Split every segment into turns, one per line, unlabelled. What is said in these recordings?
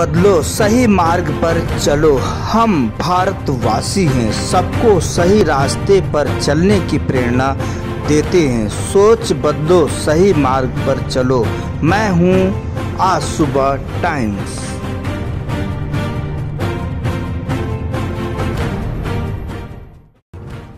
बदलो सही मार्ग पर चलो हम भारतवासी हैं सबको सही रास्ते पर चलने की प्रेरणा देते हैं सोच बदलो सही मार्ग पर चलो मैं हूँ आज सुबह टाइम्स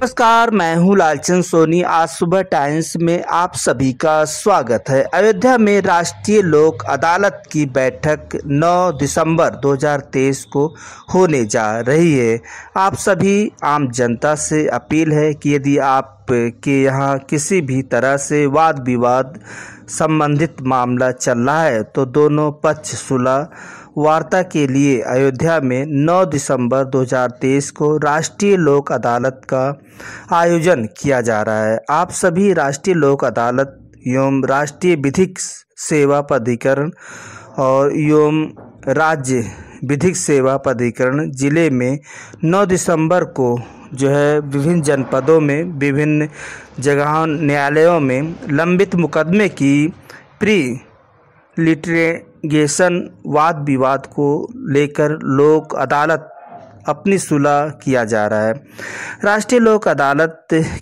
नमस्कार मैं हूं लालचंद सोनी आज सुबह टाइम्स में आप सभी का स्वागत है अयोध्या में राष्ट्रीय लोक अदालत की बैठक 9 दिसंबर 2023 को होने जा रही है आप सभी आम जनता से अपील है कि यदि आप के यहाँ किसी भी तरह से वाद विवाद संबंधित मामला चल रहा है तो दोनों पक्ष सुलह वार्ता के लिए अयोध्या में 9 दिसंबर 2023 को राष्ट्रीय लोक अदालत का आयोजन किया जा रहा है आप सभी राष्ट्रीय लोक अदालत एवं राष्ट्रीय विधिक सेवा प्राधिकरण और एवं राज्य विधिक सेवा प्राधिकरण जिले में 9 दिसंबर को जो है विभिन्न जनपदों में विभिन्न जगह न्यायालयों में लंबित मुकदमे की प्री लिटरे गेसन वाद विवाद को लेकर लोक अदालत अपनी सुलह किया जा रहा है राष्ट्रीय लोक अदालत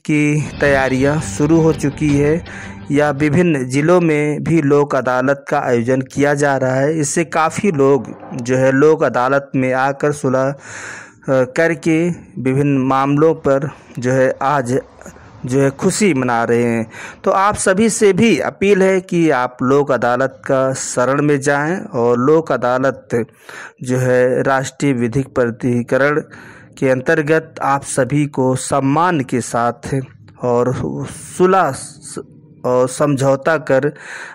की तैयारियां शुरू हो चुकी है या विभिन्न ज़िलों में भी लोक अदालत का आयोजन किया जा रहा है इससे काफ़ी लोग जो है लोक अदालत में आकर सुलह करके विभिन्न मामलों पर जो है आज जो है खुशी मना रहे हैं तो आप सभी से भी अपील है कि आप लोक अदालत का शरण में जाएं और लोक अदालत जो है राष्ट्रीय विधिक प्राधिकरण के अंतर्गत आप सभी को सम्मान के साथ और सुलह और समझौता कर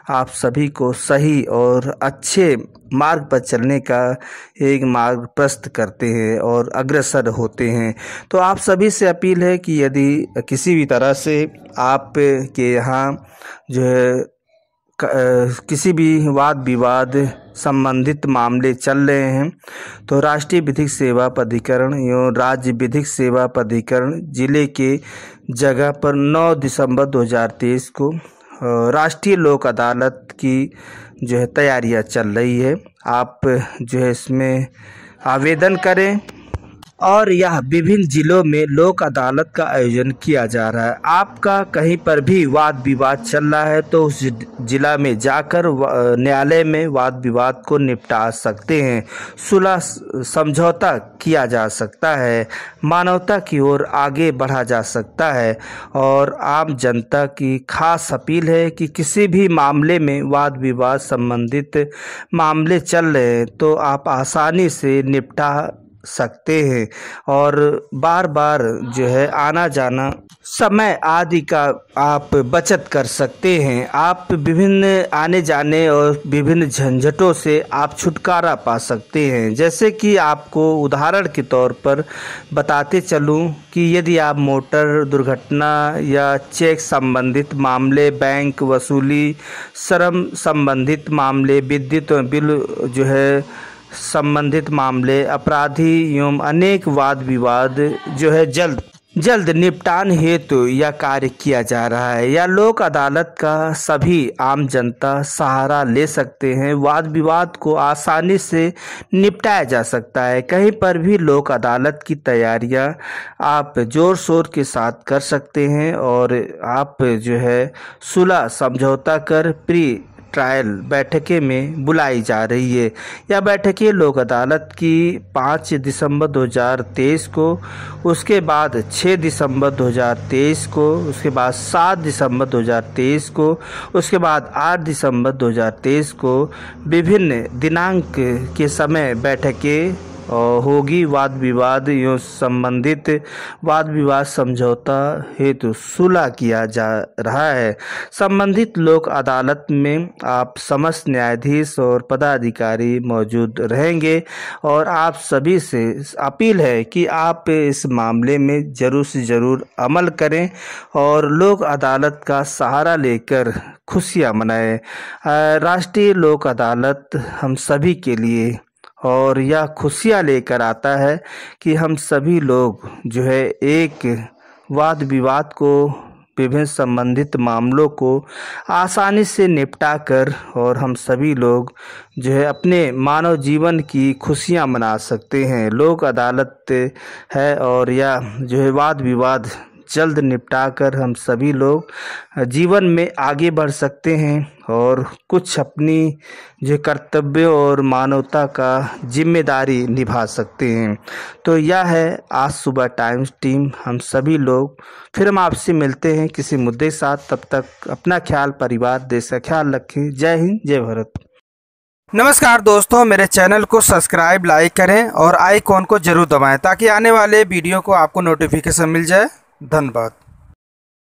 आप सभी को सही और अच्छे मार्ग पर चलने का एक मार्ग प्रस्त करते हैं और अग्रसर होते हैं तो आप सभी से अपील है कि यदि किसी भी तरह से आप के यहाँ जो है किसी भी वाद विवाद संबंधित मामले चल रहे हैं तो राष्ट्रीय विधिक सेवा प्राधिकरण एवं राज्य विधिक सेवा प्राधिकरण जिले के जगह पर 9 दिसंबर 2023 को राष्ट्रीय लोक अदालत की जो है तैयारियां चल रही है आप जो है इसमें आवेदन करें और यह विभिन्न जिलों में लोक अदालत का आयोजन किया जा रहा है आपका कहीं पर भी वाद विवाद चल रहा है तो उस जिला में जाकर न्यायालय में वाद विवाद को निपटा सकते हैं सुलह समझौता किया जा सकता है मानवता की ओर आगे बढ़ा जा सकता है और आम जनता की खास अपील है कि किसी भी मामले में वाद विवाद संबंधित मामले चल रहे हैं तो आप आसानी से निपटा सकते हैं और बार बार जो है आना जाना समय आदि का आप बचत कर सकते हैं आप विभिन्न आने जाने और विभिन्न झंझटों से आप छुटकारा पा सकते हैं जैसे कि आपको उदाहरण के तौर पर बताते चलूं कि यदि आप मोटर दुर्घटना या चेक संबंधित मामले बैंक वसूली श्रम संबंधित मामले विद्युत बिल जो है संबंधित मामले अपराधी एवं अनेक वाद विवाद जो है जल्द जल्द निपटान हेतु तो यह कार्य किया जा रहा है या लोक अदालत का सभी आम जनता सहारा ले सकते हैं वाद विवाद को आसानी से निपटाया जा सकता है कहीं पर भी लोक अदालत की तैयारियां आप जोर शोर के साथ कर सकते हैं और आप जो है सुलह समझौता कर प्री ट्रायल बैठकें में बुलाई जा रही है यह बैठकें लोक अदालत की 5 दिसंबर 2023 को उसके बाद 6 दिसंबर 2023 को उसके बाद 7 दिसंबर 2023 को उसके बाद 8 दिसंबर 2023 को विभिन्न दिनांक के समय बैठकें होगी वाद विवाद यों संबंधित वाद विवाद समझौता हेतु सुलह किया जा रहा है संबंधित लोक अदालत में आप समस्त न्यायाधीश और पदाधिकारी मौजूद रहेंगे और आप सभी से अपील है कि आप इस मामले में ज़रूर से ज़रूर अमल करें और लोक अदालत का सहारा लेकर खुशियाँ मनाएं राष्ट्रीय लोक अदालत हम सभी के लिए और यह खुशियाँ लेकर आता है कि हम सभी लोग जो है एक वाद विवाद को विभिन्न संबंधित मामलों को आसानी से निपटा कर और हम सभी लोग जो है अपने मानव जीवन की खुशियाँ मना सकते हैं लोक अदालत है और यह जो है वाद विवाद जल्द निपटाकर हम सभी लोग जीवन में आगे बढ़ सकते हैं और कुछ अपनी जो कर्तव्य और मानवता का जिम्मेदारी निभा सकते हैं तो यह है आज सुबह टाइम्स टीम हम सभी लोग फिर हम आपसे मिलते हैं किसी मुद्दे के साथ तब तक अपना ख्याल परिवार देश का ख्याल रखें जय हिंद जय भारत नमस्कार दोस्तों मेरे चैनल को सब्सक्राइब लाइक करें और आइकॉन को जरूर दबाएं ताकि आने वाले वीडियो को आपको नोटिफिकेशन मिल जाए धन्यवाद